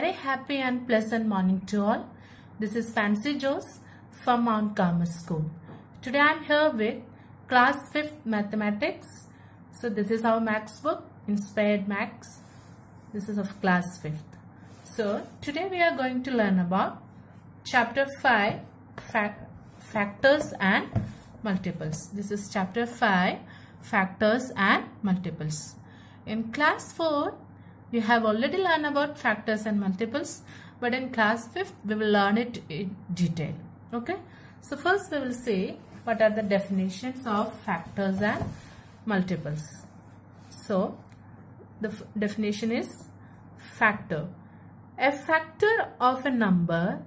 very happy and pleasant morning to all. This is Fancy Jose from Mount Carmel School. Today I am here with Class 5th Mathematics. So this is our Max book, Inspired Max. This is of Class 5th. So today we are going to learn about Chapter 5, Factors and Multiples. This is Chapter 5, Factors and Multiples. In Class 4, we have already learned about factors and multiples, but in class 5th, we will learn it in detail. Okay. So first we will say what are the definitions of factors and multiples. So the definition is factor. A factor of a number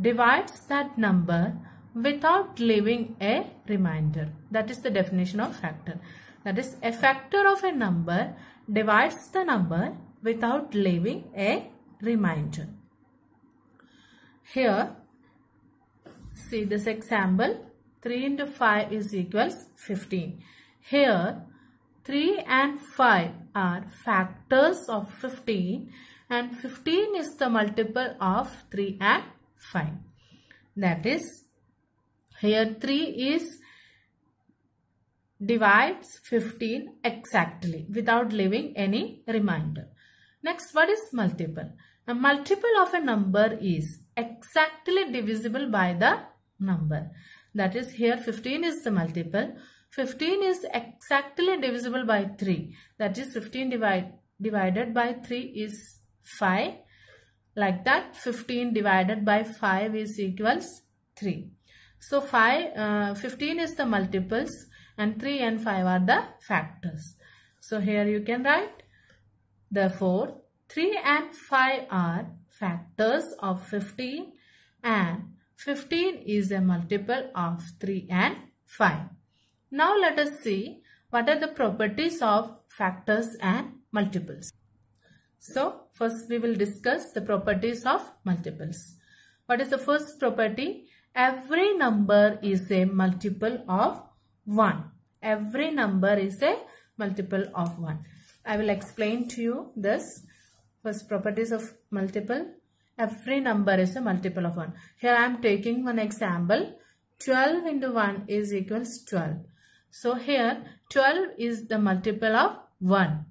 divides that number without leaving a remainder. That is the definition of factor. That is a factor of a number divides the number without leaving a reminder. Here, see this example, 3 into 5 is equals 15. Here, 3 and 5 are factors of 15 and 15 is the multiple of 3 and 5. That is, here 3 is divides 15 exactly without leaving any reminder. Next, what is multiple? A multiple of a number is exactly divisible by the number. That is here 15 is the multiple. 15 is exactly divisible by 3. That is 15 divide, divided by 3 is 5. Like that 15 divided by 5 is equals 3. So 5, uh, 15 is the multiples and 3 and 5 are the factors. So here you can write Therefore, 3 and 5 are factors of 15 and 15 is a multiple of 3 and 5. Now let us see what are the properties of factors and multiples. So first we will discuss the properties of multiples. What is the first property? Every number is a multiple of 1. Every number is a multiple of 1. I will explain to you this. First, properties of multiple. Every number is a multiple of 1. Here I am taking one example. 12 into 1 is equals 12. So here 12 is the multiple of 1.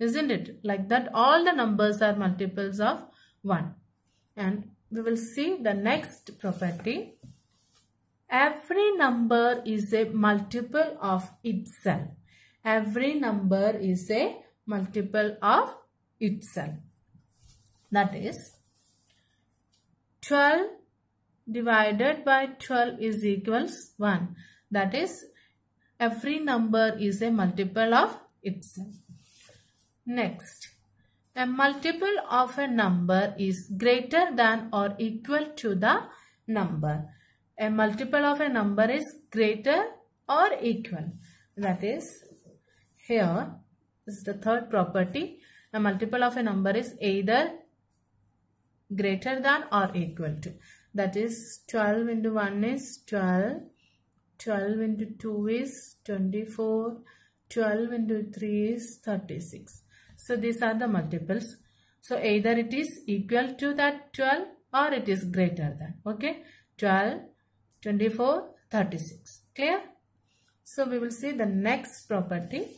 Isn't it? Like that all the numbers are multiples of 1. And we will see the next property. Every number is a multiple of itself. Every number is a multiple of itself. That is 12 divided by 12 is equals 1. That is every number is a multiple of itself. Next, a multiple of a number is greater than or equal to the number. A multiple of a number is greater or equal. That is, here this is the third property. A multiple of a number is either greater than or equal to. That is 12 into 1 is 12. 12 into 2 is 24. 12 into 3 is 36. So these are the multiples. So either it is equal to that 12 or it is greater than. Okay. 12, 24, 36. Clear? So we will see the next property.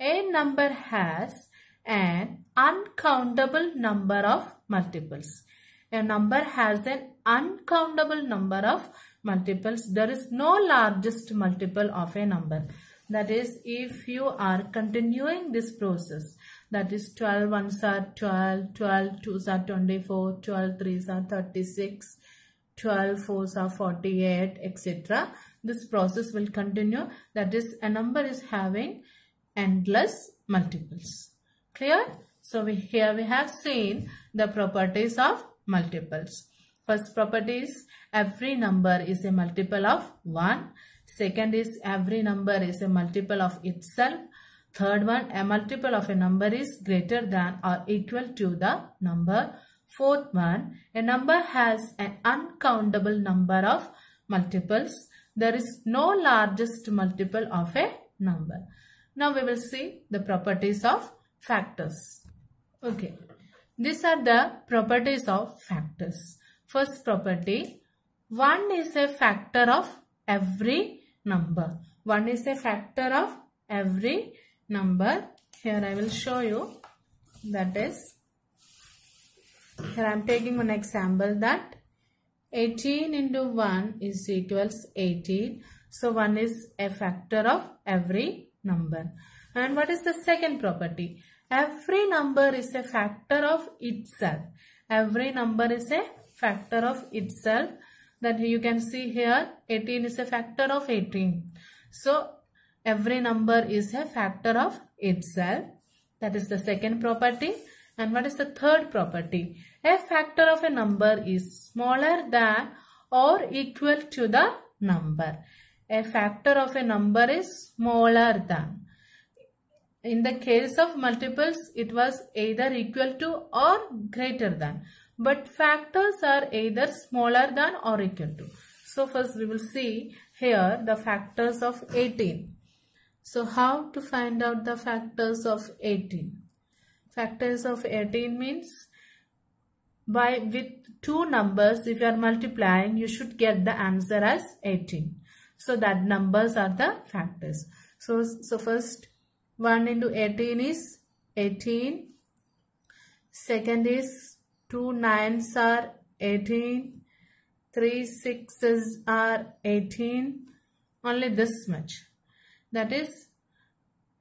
A number has an uncountable number of multiples. A number has an uncountable number of multiples. There is no largest multiple of a number. That is, if you are continuing this process, that is 12 ones are 12, 12 2s are 24, 12 3s are 36, 12 4s are 48, etc. This process will continue. That is, a number is having endless multiples. Clear? So we, here we have seen the properties of multiples. First property is every number is a multiple of 1. Second is every number is a multiple of itself. Third one, a multiple of a number is greater than or equal to the number. Fourth one, a number has an uncountable number of multiples. There is no largest multiple of a number. Now we will see the properties of factors. Okay. These are the properties of factors. First property, 1 is a factor of every number. 1 is a factor of every number. Here I will show you that is, here I am taking an example that 18 into 1 is equals 18. So 1 is a factor of every number. And what is the second property? Every number is a factor of itself. Every number is a factor of itself. That you can see here 18 is a factor of 18. So every number is a factor of itself. That is the second property. And what is the third property? A factor of a number is smaller than or equal to the number a factor of a number is smaller than. In the case of multiples, it was either equal to or greater than. But factors are either smaller than or equal to. So first we will see here the factors of 18. So how to find out the factors of 18? Factors of 18 means by with two numbers if you are multiplying you should get the answer as 18 so that numbers are the factors. So, so first 1 into 18 is 18. Second is 2 nines are 18. 3 sixes are 18. Only this much. That is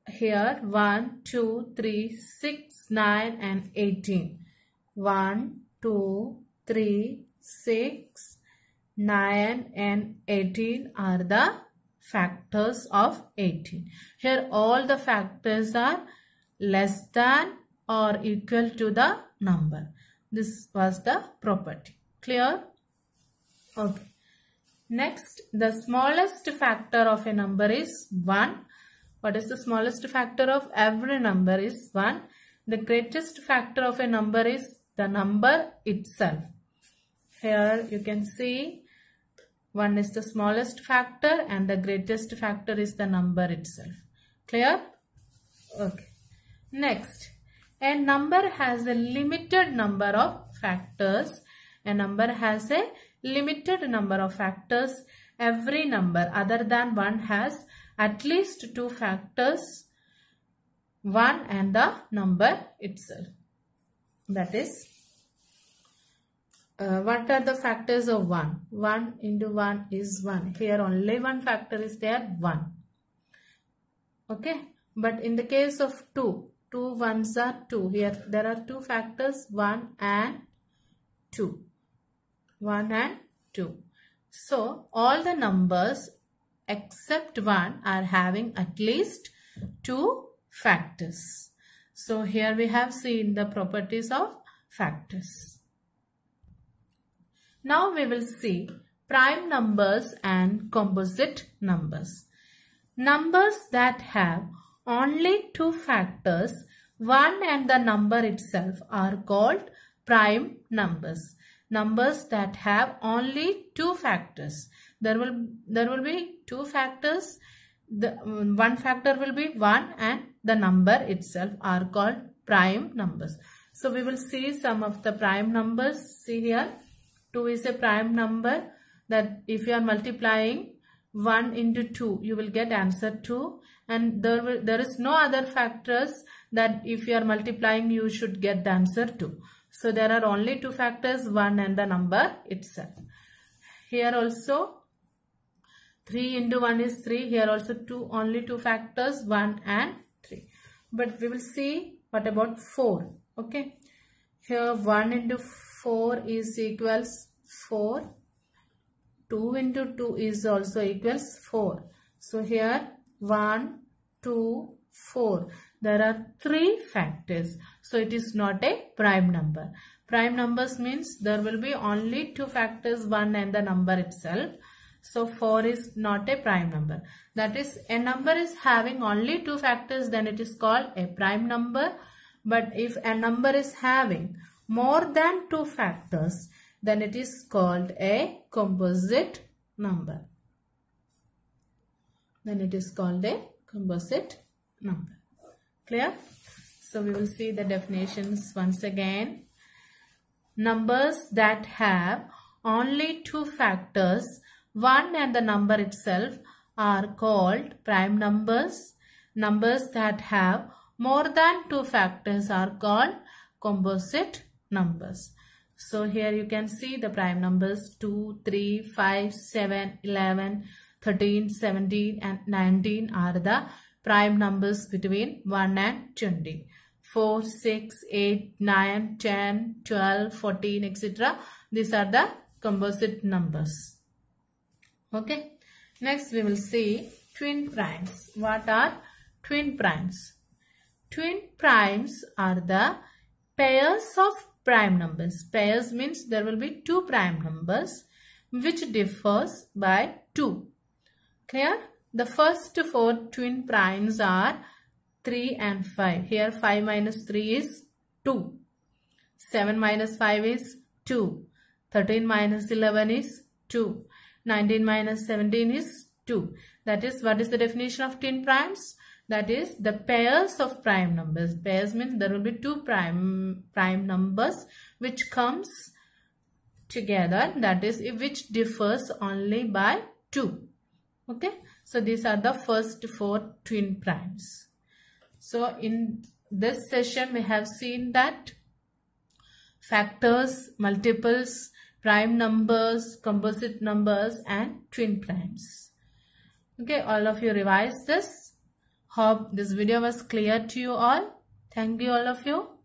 here 1, 2, 3, 6, 9 and 18. 1, 2, 3, 6, 9 and 18 are the factors of 18. Here all the factors are less than or equal to the number. This was the property. Clear? Okay. Next, the smallest factor of a number is 1. What is the smallest factor of every number is 1. The greatest factor of a number is the number itself. Here you can see 1 is the smallest factor and the greatest factor is the number itself. Clear? Okay. Next, a number has a limited number of factors. A number has a limited number of factors. Every number other than 1 has at least two factors 1 and the number itself. That is uh, what are the factors of 1? 1 into 1 is 1. Here only one factor is there, 1. Okay. But in the case of 2, 2 ones are 2. Here there are two factors, 1 and 2. 1 and 2. So, all the numbers except 1 are having at least 2 factors. So, here we have seen the properties of factors. Now we will see prime numbers and composite numbers. Numbers that have only two factors, one and the number itself are called prime numbers. Numbers that have only two factors. There will, there will be two factors. The um, one factor will be 1 and the number itself are called prime numbers. So we will see some of the prime numbers. See here. 2 is a prime number that if you are multiplying 1 into 2 you will get answer 2 and there will, there is no other factors that if you are multiplying you should get the answer 2 so there are only two factors 1 and the number itself here also 3 into 1 is 3 here also two only two factors 1 and 3 but we will see what about 4 okay here 1 into 4 is equals 4 2 into 2 is also equals 4 so here 1 2 4 there are three factors so it is not a prime number prime numbers means there will be only two factors one and the number itself so 4 is not a prime number that is a number is having only two factors then it is called a prime number but if a number is having more than two factors, then it is called a composite number. Then it is called a composite number. Clear? So we will see the definitions once again. Numbers that have only two factors, one and the number itself are called prime numbers. Numbers that have more than two factors are called composite numbers. So here you can see the prime numbers 2, 3, 5, 7, 11, 13, 17 and 19 are the prime numbers between 1 and 20. 4, 6, 8, 9, 10, 12, 14 etc. These are the composite numbers. Okay. Next we will see twin primes. What are twin primes? Twin primes are the pairs of prime numbers. Pairs means there will be two prime numbers which differs by 2. Clear? The first four twin primes are 3 and 5. Here 5 minus 3 is 2. 7 minus 5 is 2. 13 minus 11 is 2. 19 minus 17 is 2. That is what is the definition of twin primes? that is the pairs of prime numbers pairs means there will be two prime prime numbers which comes together that is which differs only by 2 okay so these are the first four twin primes so in this session we have seen that factors multiples prime numbers composite numbers and twin primes okay all of you revise this Hope this video was clear to you all. Thank you all of you.